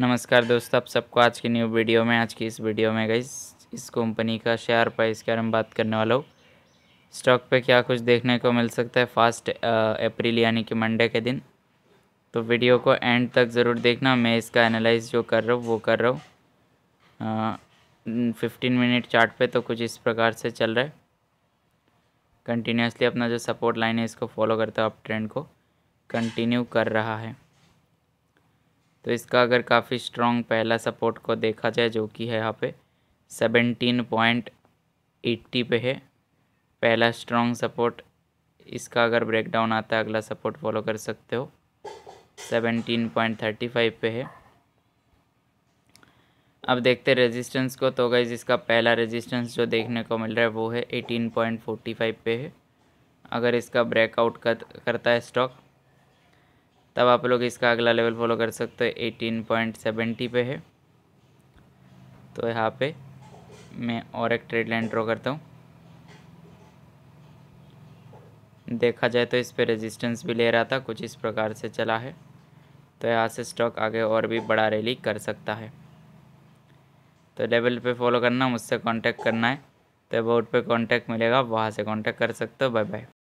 नमस्कार दोस्तों आप सबको आज की न्यू वीडियो में आज की इस वीडियो में गई इस कंपनी का शेयर प्राइस के बारे में बात करने वाला हूँ स्टॉक पे क्या कुछ देखने को मिल सकता है फास्ट अप्रैल यानी कि मंडे के दिन तो वीडियो को एंड तक ज़रूर देखना मैं इसका एनालाइज जो कर रहा हूँ वो कर रहा हूँ फिफ्टीन मिनट चार्ट पे तो कुछ इस प्रकार से चल रहा है कंटिन्यूसली अपना जो सपोर्ट लाइन है इसको फॉलो करता हूँ अप ट्रेंड को कंटिन्यू कर रहा है तो इसका अगर काफ़ी स्ट्रॉन्ग पहला सपोर्ट को देखा जाए जो कि है यहाँ पे सेवेंटीन पॉइंट एट्टी पे है पहला स्ट्रॉन्ग सपोर्ट इसका अगर ब्रेकडाउन आता है अगला सपोर्ट फॉलो कर सकते हो सेवेंटीन पॉइंट थर्टी फाइव पे है अब देखते हैं रेजिस्टेंस को तो गई इसका पहला रेजिस्टेंस जो देखने को मिल रहा है वो है एटीन पॉइंट फोर्टी फाइव पे है अगर इसका ब्रेकआउट कर, करता है स्टॉक तब आप लोग इसका अगला लेवल फॉलो कर सकते हो एटीन पॉइंट सेवेंटी पे है तो यहाँ पे मैं और एक ट्रेड लाइन ड्रॉ करता हूँ देखा जाए तो इस पर रेजिस्टेंस भी ले रहा था कुछ इस प्रकार से चला है तो यहाँ से स्टॉक आगे और भी बड़ा रैली कर सकता है तो लेवल पे फॉलो करना मुझसे कांटेक्ट करना है तो अबाउट पे कांटेक्ट मिलेगा वहाँ से कांटेक्ट कर सकते हो बाय बाय